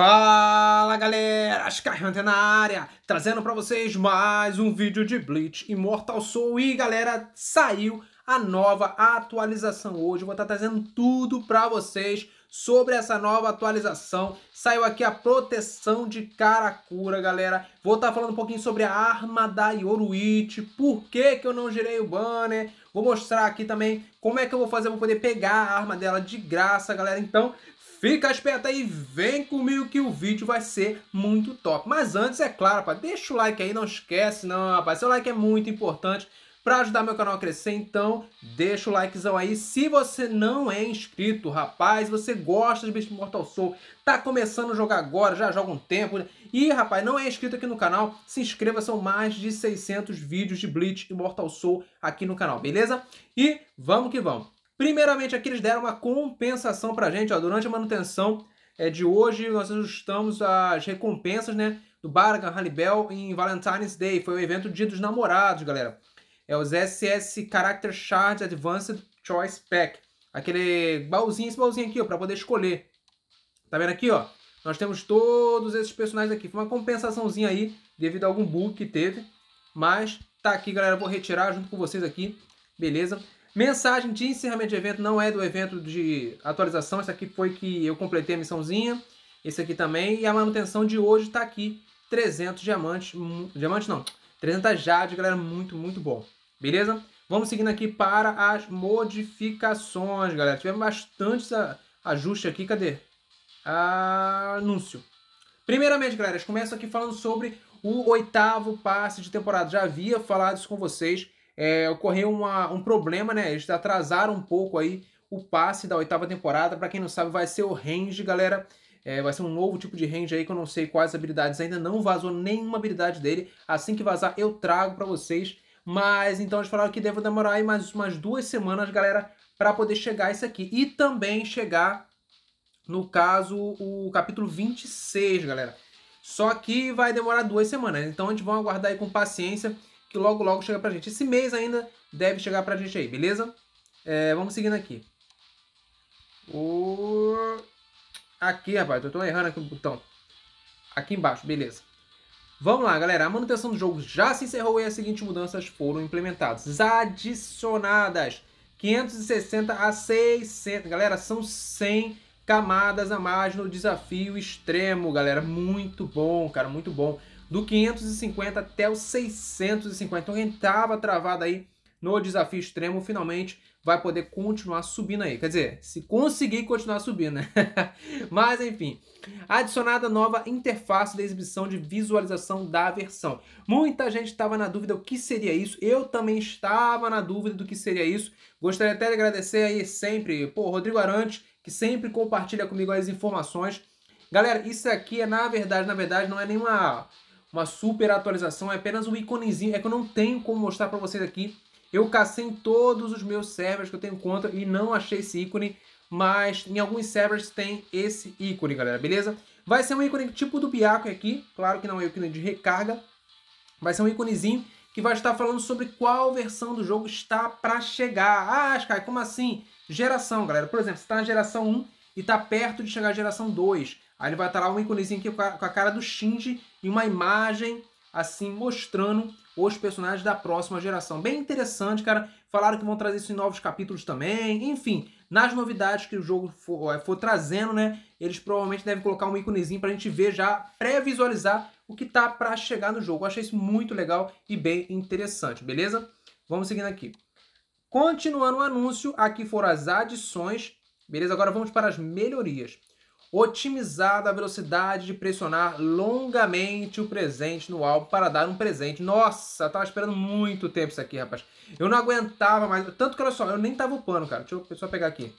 Fala galera, Ascarrante na área, trazendo para vocês mais um vídeo de Bleach Immortal Soul e galera, saiu a nova atualização hoje, vou estar tá trazendo tudo para vocês sobre essa nova atualização, saiu aqui a proteção de Karakura galera, vou estar tá falando um pouquinho sobre a arma da Yoruichi, por que que eu não girei o banner, Vou mostrar aqui também como é que eu vou fazer para poder pegar a arma dela de graça, galera. Então, Fica esperto aí, vem comigo que o vídeo vai ser muito top. Mas antes, é claro, rapaz, deixa o like aí, não esquece não, rapaz. Seu like é muito importante para ajudar meu canal a crescer, então, deixa o likezão aí. Se você não é inscrito, rapaz, você gosta de Beast Mortal Soul, tá começando a jogar agora, já joga um tempo, né? E, rapaz, não é inscrito aqui no canal, se inscreva, são mais de 600 vídeos de Bleach e Mortal Soul aqui no canal, beleza? E vamos que vamos. Primeiramente, aqui eles deram uma compensação pra gente, ó, durante a manutenção é, de hoje, nós ajustamos as recompensas, né, do Bargan Halibel em Valentine's Day, foi o evento Dia dos Namorados, galera. É os SS Character Shard Advanced Choice Pack. Aquele baúzinho, esse baúzinho aqui, ó, para poder escolher. Tá vendo aqui, ó? Nós temos todos esses personagens aqui. Foi uma compensaçãozinha aí, devido a algum bug que teve. Mas tá aqui, galera. Vou retirar junto com vocês aqui. Beleza? Mensagem de encerramento de evento. Não é do evento de atualização. Esse aqui foi que eu completei a missãozinha. Esse aqui também. E a manutenção de hoje tá aqui. 300 diamantes. Diamantes não. 300 jade, galera. Muito, muito bom. Beleza? Vamos seguindo aqui para as modificações, galera. Tivemos bastante ajuste aqui. Cadê? Ah, anúncio. Primeiramente, galera, começo aqui falando sobre o oitavo passe de temporada. Já havia falado isso com vocês. É, ocorreu uma, um problema, né? Eles atrasaram um pouco aí o passe da oitava temporada. Para quem não sabe, vai ser o range, galera. É, vai ser um novo tipo de range aí que eu não sei quais habilidades ainda. Não vazou nenhuma habilidade dele. Assim que vazar, eu trago para vocês mas então eles falaram que devo demorar aí mais umas duas semanas, galera, para poder chegar isso aqui. E também chegar, no caso, o capítulo 26, galera. Só que vai demorar duas semanas. Então a gente vai aguardar aí com paciência que logo logo chega pra gente. Esse mês ainda deve chegar pra gente aí, beleza? É, vamos seguindo aqui. O... Aqui, rapaz, eu tô errando aqui o botão. Aqui embaixo, beleza. Vamos lá, galera. A manutenção do jogo já se encerrou e as seguintes mudanças foram implementadas. Adicionadas 560 a 600. Galera, são 100 camadas a mais no desafio extremo, galera. Muito bom, cara, muito bom. Do 550 até os 650. Então quem tava travado aí no desafio extremo, finalmente vai poder continuar subindo aí. Quer dizer, se conseguir continuar subindo, né? Mas enfim, adicionada nova interface de exibição de visualização da versão. Muita gente estava na dúvida o que seria isso. Eu também estava na dúvida do que seria isso. Gostaria até de agradecer aí sempre, pô, Rodrigo Arantes, que sempre compartilha comigo as informações. Galera, isso aqui é na verdade, na verdade, não é nenhuma uma super atualização, é apenas um íconezinho, é que eu não tenho como mostrar para vocês aqui eu cacei em todos os meus servers que eu tenho conta e não achei esse ícone, mas em alguns servers tem esse ícone, galera, beleza? Vai ser um ícone tipo do Biaco aqui, claro que não é um ícone de recarga, vai ser um íconezinho que vai estar falando sobre qual versão do jogo está para chegar. Ah, Sky, como assim? Geração, galera. Por exemplo, você está na geração 1 e está perto de chegar à geração 2. Aí ele vai estar tá lá um íconezinho aqui com a, com a cara do Shinji e uma imagem assim mostrando os personagens da próxima geração. Bem interessante, cara. Falaram que vão trazer isso em novos capítulos também. Enfim, nas novidades que o jogo for, é, for trazendo, né? Eles provavelmente devem colocar um íconezinho pra gente ver já, pré-visualizar o que tá pra chegar no jogo. Eu achei isso muito legal e bem interessante, beleza? Vamos seguindo aqui. Continuando o anúncio, aqui foram as adições, beleza? Agora vamos para as melhorias otimizada a velocidade de pressionar longamente o presente no álbum para dar um presente. Nossa, eu tava esperando muito tempo isso aqui, rapaz. Eu não aguentava mais. Tanto que, olha só, eu nem tava upando, cara. Deixa eu só pegar aqui.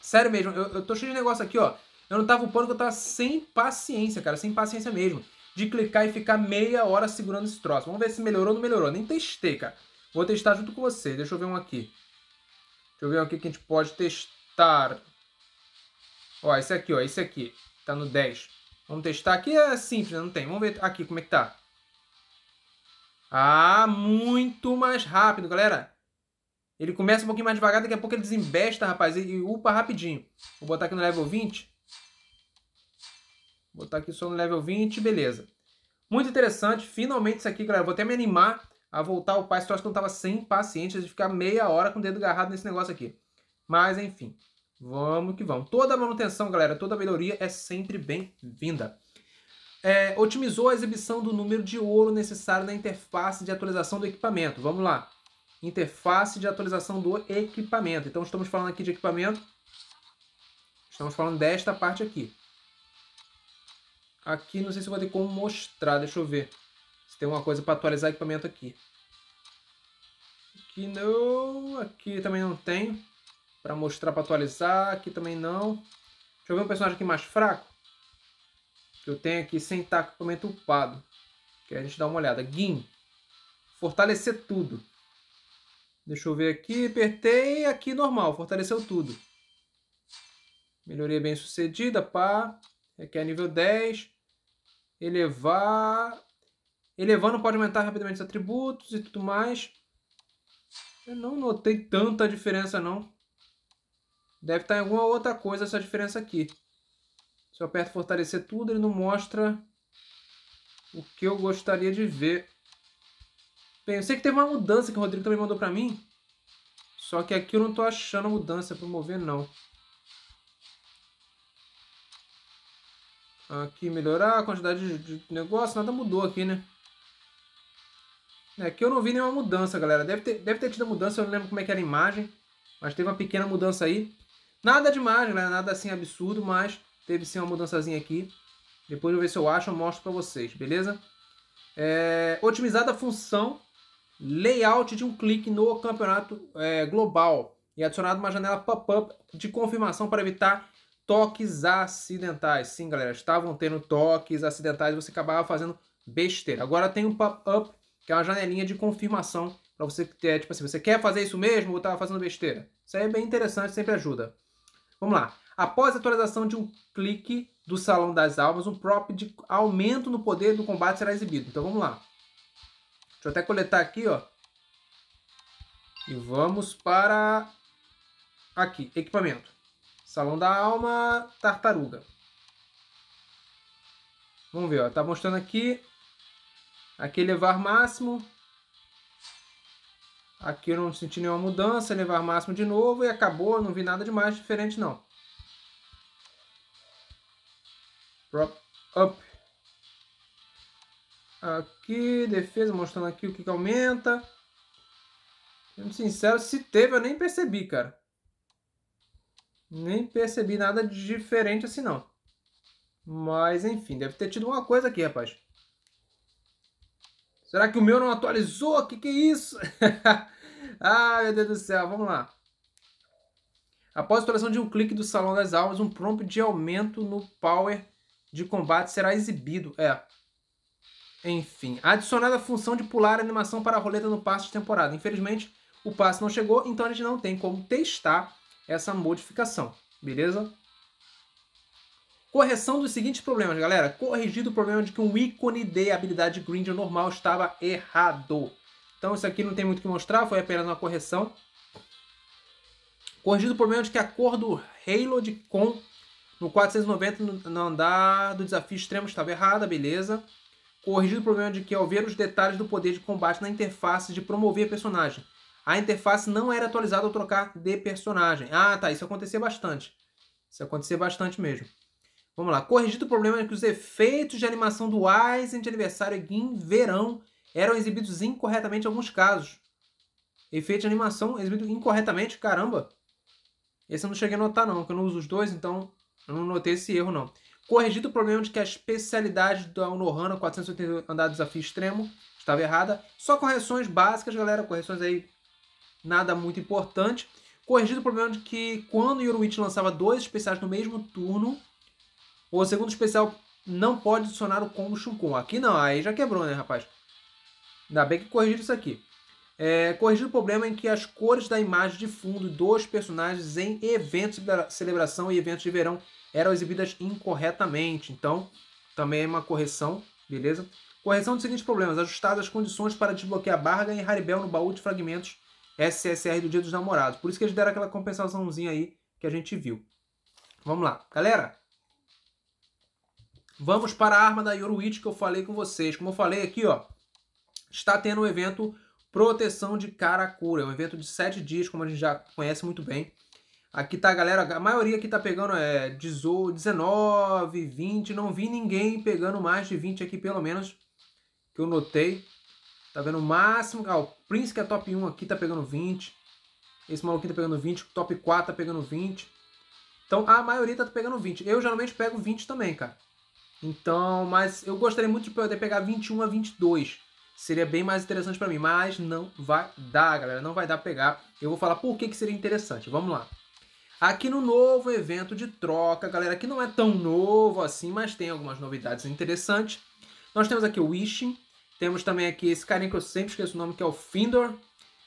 Sério mesmo, eu, eu tô cheio de negócio aqui, ó. Eu não tava upando porque eu tava sem paciência, cara. Sem paciência mesmo. De clicar e ficar meia hora segurando esse troço. Vamos ver se melhorou ou não melhorou. Nem testei, cara. Vou testar junto com você. Deixa eu ver um aqui. Deixa eu ver um aqui que a gente pode testar. Ó, esse aqui, ó, esse aqui. Tá no 10. Vamos testar aqui, é simples, não tem. Vamos ver aqui como é que tá. Ah, muito mais rápido, galera. Ele começa um pouquinho mais devagar, daqui a pouco ele desembesta, rapaz, e upa rapidinho. Vou botar aqui no level 20. Vou botar aqui só no level 20, beleza. Muito interessante, finalmente isso aqui, galera. Vou até me animar a voltar ao pai. Eu acho que não tava sem paciência de ficar meia hora com o dedo agarrado nesse negócio aqui. Mas, enfim. Vamos que vamos. Toda manutenção, galera, toda melhoria é sempre bem-vinda. É, otimizou a exibição do número de ouro necessário na interface de atualização do equipamento. Vamos lá. Interface de atualização do equipamento. Então estamos falando aqui de equipamento. Estamos falando desta parte aqui. Aqui não sei se eu vou ter como mostrar. Deixa eu ver. Se tem uma coisa para atualizar equipamento aqui. Aqui não. Aqui também não tem. Pra mostrar pra atualizar. Aqui também não. Deixa eu ver um personagem aqui mais fraco. Que eu tenho aqui sem estar com equipamento upado. Que a gente dá uma olhada. Gin. Fortalecer tudo. Deixa eu ver aqui. Apertei aqui normal. Fortaleceu tudo. Melhoria bem sucedida. Pá. Aqui é nível 10. Elevar. Elevando pode aumentar rapidamente os atributos e tudo mais. Eu não notei tanta diferença não. Deve estar em alguma outra coisa essa diferença aqui. Se eu aperto fortalecer tudo, ele não mostra o que eu gostaria de ver. Bem, eu sei que teve uma mudança que o Rodrigo também mandou para mim. Só que aqui eu não estou achando a mudança para mover, não. Aqui melhorar a quantidade de negócio, nada mudou aqui, né? É, aqui eu não vi nenhuma mudança, galera. Deve ter, deve ter tido mudança, eu não lembro como é que era a imagem. Mas teve uma pequena mudança aí. Nada demais, galera, né? nada assim absurdo, mas teve sim uma mudançazinha aqui. Depois eu vou ver se eu acho, eu mostro para vocês, beleza? É, otimizada a função layout de um clique no campeonato é, global e adicionado uma janela pop-up de confirmação para evitar toques acidentais. Sim, galera, estavam tendo toques acidentais e você acabava fazendo besteira. Agora tem um pop-up, que é uma janelinha de confirmação para você ter, tipo assim, você quer fazer isso mesmo ou estava fazendo besteira? Isso aí é bem interessante, sempre ajuda. Vamos lá. Após a atualização de um clique do Salão das Almas, um prop de aumento no poder do combate será exibido. Então vamos lá. Deixa eu até coletar aqui, ó. E vamos para... Aqui, equipamento. Salão da Alma, tartaruga. Vamos ver, ó. Tá mostrando aqui. Aqui levar máximo. Aqui eu não senti nenhuma mudança, levar máximo de novo e acabou, não vi nada de mais diferente não. Prop up. Aqui, defesa, mostrando aqui o que, que aumenta. Sendo sincero, se teve eu nem percebi, cara. Nem percebi nada de diferente assim não. Mas enfim, deve ter tido uma coisa aqui, rapaz. Será que o meu não atualizou? O que, que é isso? Ah, meu Deus do céu, vamos lá. Após a instalação de um clique do Salão das Almas, um prompt de aumento no power de combate será exibido. É. Enfim, adicionada a função de pular a animação para a roleta no passe de temporada. Infelizmente, o passe não chegou, então a gente não tem como testar essa modificação, beleza? Correção dos seguintes problemas, galera. Corrigido o problema de que um ícone de habilidade Grindel normal estava errado. Então isso aqui não tem muito o que mostrar, foi apenas uma correção. Corrigido o problema de que a cor do Halo de Com no 490 no andar do desafio extremo estava errada, beleza. Corrigido o problema de que ao ver os detalhes do poder de combate na interface de promover personagem, a interface não era atualizada ao trocar de personagem. Ah, tá, isso acontecia bastante. Isso acontecia bastante mesmo. Vamos lá. Corrigido o problema de que os efeitos de animação do Aizen de aniversário Gin verão eram exibidos incorretamente em alguns casos. Efeito de animação exibido incorretamente, caramba. Esse eu não cheguei a notar não, porque eu não uso os dois, então eu não notei esse erro não. Corrigido o problema de que a especialidade do Unohana 480 andar desafio extremo estava errada. Só correções básicas, galera, correções aí nada muito importante. Corrigido o problema de que quando Yoruichi lançava dois especiais no mesmo turno, o segundo especial não pode adicionar o combo Shunkun. Aqui não, aí já quebrou, né, rapaz? Ainda bem que corrigiram isso aqui. É, corrigir o problema em que as cores da imagem de fundo dos personagens em eventos de celebração e eventos de verão eram exibidas incorretamente. Então, também é uma correção, beleza? Correção dos seguintes problemas. Ajustadas as condições para desbloquear Barga e Haribel no baú de fragmentos SSR do Dia dos Namorados. Por isso que eles deram aquela compensaçãozinha aí que a gente viu. Vamos lá. Galera, vamos para a arma da Yoruichi que eu falei com vocês. Como eu falei aqui, ó está tendo o um evento Proteção de Cara a Cura, é um evento de 7 dias, como a gente já conhece muito bem. Aqui tá a galera, a maioria que tá pegando é 19, 20, não vi ninguém pegando mais de 20 aqui pelo menos, que eu notei. Tá vendo o máximo, ah, o Prince que é top 1 aqui tá pegando 20. Esse maluquinho tá pegando 20, top 4 tá pegando 20. Então a maioria tá pegando 20. Eu geralmente pego 20 também, cara. Então, mas eu gostaria muito tipo, de poder pegar 21 a 22. Seria bem mais interessante para mim, mas não vai dar, galera. Não vai dar pegar. Eu vou falar por que, que seria interessante. Vamos lá. Aqui no novo evento de troca, galera, que não é tão novo assim, mas tem algumas novidades interessantes. Nós temos aqui o Wishing, temos também aqui esse carinha que eu sempre esqueço o nome, que é o Findor.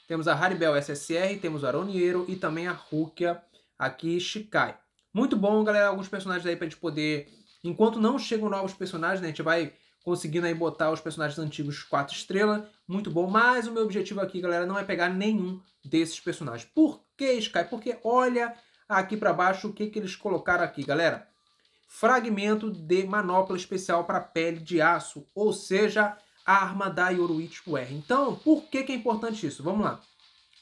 Temos a Haribel SSR, temos o Aroniero e também a Rukia aqui, Shikai. Muito bom, galera, alguns personagens aí pra gente poder... Enquanto não chegam novos personagens, né, a gente vai conseguindo aí botar os personagens antigos 4 estrelas, muito bom, mas o meu objetivo aqui, galera, não é pegar nenhum desses personagens. Por que, Sky? Porque olha aqui para baixo o que, que eles colocaram aqui, galera. Fragmento de manopla especial para pele de aço, ou seja, a arma da Yoruichi R. Então, por que, que é importante isso? Vamos lá.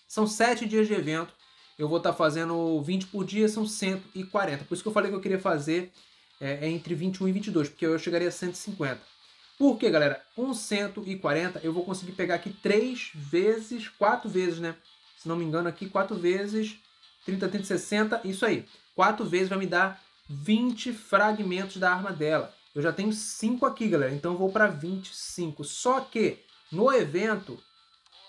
São 7 dias de evento, eu vou estar tá fazendo 20 por dia, são 140. Por isso que eu falei que eu queria fazer é, entre 21 e 22, porque eu chegaria a 150. Porque, galera, com 140 eu vou conseguir pegar aqui 3 vezes, 4 vezes, né? Se não me engano, aqui 4 vezes, 30, 30, 60, isso aí. 4 vezes vai me dar 20 fragmentos da arma dela. Eu já tenho 5 aqui, galera, então vou para 25. Só que no evento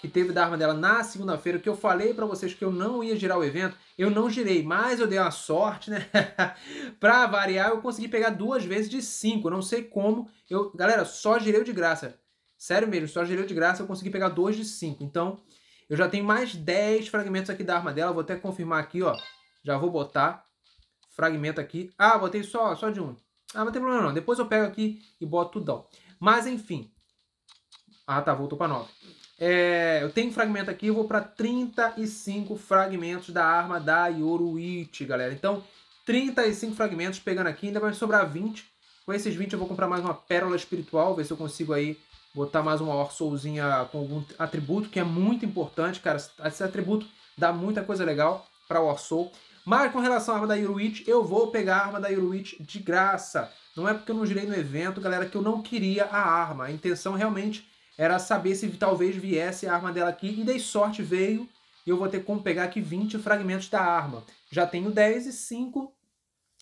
que teve da arma dela na segunda-feira, que eu falei para vocês que eu não ia girar o evento, eu não girei, mas eu dei uma sorte, né? para variar, eu consegui pegar duas vezes de cinco, não sei como. Eu, galera, só girei de graça. Sério mesmo, só girei de graça, eu consegui pegar dois de cinco. Então, eu já tenho mais 10 fragmentos aqui da arma dela, vou até confirmar aqui, ó. Já vou botar fragmento aqui. Ah, botei só, só de um. Ah, não tem problema não, depois eu pego aqui e boto tudo. Mas enfim. Ah, tá, voltou para 9. É, eu tenho um fragmento aqui, eu vou para 35 fragmentos da arma da Yoruichi, galera. Então, 35 fragmentos pegando aqui, ainda vai sobrar 20. Com esses 20 eu vou comprar mais uma pérola espiritual, ver se eu consigo aí botar mais uma Orsoulzinha com algum atributo, que é muito importante, cara. Esse atributo dá muita coisa legal para o Orsoul. Mas com relação à arma da Yoruichi, eu vou pegar a arma da Yoruichi de graça. Não é porque eu não girei no evento, galera, que eu não queria a arma. A intenção realmente era saber se talvez viesse a arma dela aqui, e dei sorte, veio, e eu vou ter como pegar aqui 20 fragmentos da arma. Já tenho 10 e 5,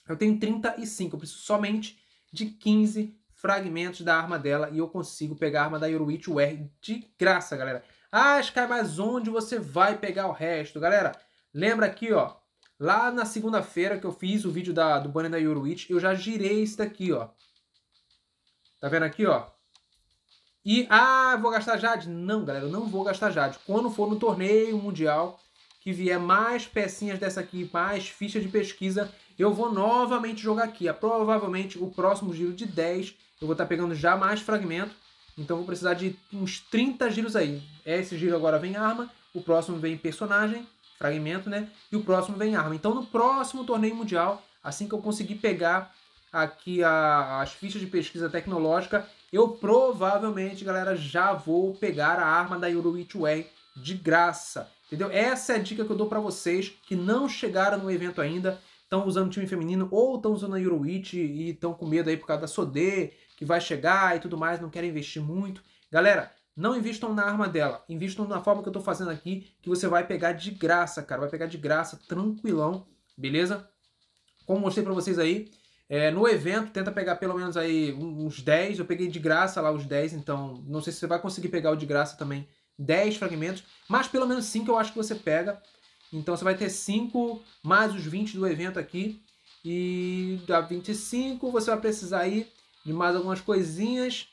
eu tenho 35, eu preciso somente de 15 fragmentos da arma dela, e eu consigo pegar a arma da Yoruichi Ware de graça, galera. Ah, Sky, mas onde você vai pegar o resto? Galera, lembra aqui, ó, lá na segunda-feira que eu fiz o vídeo da, do banner da Yoruichi, eu já girei isso daqui, ó. Tá vendo aqui, ó? E, ah, vou gastar Jade? Não, galera, eu não vou gastar Jade. Quando for no torneio mundial, que vier mais pecinhas dessa aqui, mais fichas de pesquisa, eu vou novamente jogar aqui. Ah, provavelmente o próximo giro de 10, eu vou estar tá pegando já mais fragmento. Então vou precisar de uns 30 giros aí. Esse giro agora vem arma, o próximo vem personagem, fragmento, né? E o próximo vem arma. Então no próximo torneio mundial, assim que eu conseguir pegar aqui a, as fichas de pesquisa tecnológica, eu provavelmente, galera, já vou pegar a arma da Euroit Way de graça, entendeu? Essa é a dica que eu dou para vocês que não chegaram no evento ainda, estão usando time feminino ou estão usando a Euroit e estão com medo aí por causa da Sodê, que vai chegar e tudo mais, não querem investir muito. Galera, não investam na arma dela, investam na forma que eu tô fazendo aqui, que você vai pegar de graça, cara, vai pegar de graça, tranquilão, beleza? Como mostrei para vocês aí, é, no evento, tenta pegar pelo menos aí uns 10. Eu peguei de graça lá os 10, então não sei se você vai conseguir pegar o de graça também. 10 fragmentos, mas pelo menos 5 eu acho que você pega. Então você vai ter 5 mais os 20 do evento aqui. E da 25 você vai precisar aí de mais algumas coisinhas.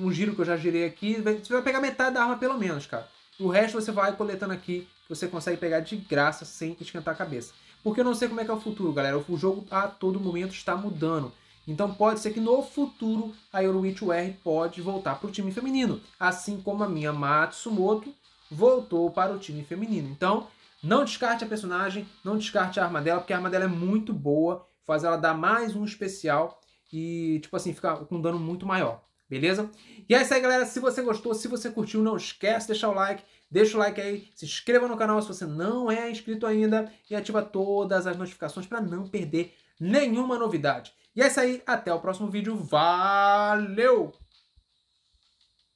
Um giro que eu já girei aqui. Você vai pegar metade da arma pelo menos, cara. O resto você vai coletando aqui, que você consegue pegar de graça sem esquentar a cabeça. Porque eu não sei como é que é o futuro, galera. O jogo a todo momento está mudando. Então pode ser que no futuro a Eurowitch UR pode voltar para o time feminino. Assim como a minha Matsumoto voltou para o time feminino. Então não descarte a personagem, não descarte a arma dela, porque a arma dela é muito boa. Faz ela dar mais um especial e, tipo assim, ficar com um dano muito maior. Beleza? E é isso aí, galera. Se você gostou, se você curtiu, não esquece de deixar o like. Deixa o like aí, se inscreva no canal se você não é inscrito ainda e ativa todas as notificações para não perder nenhuma novidade. E é isso aí, até o próximo vídeo. Valeu!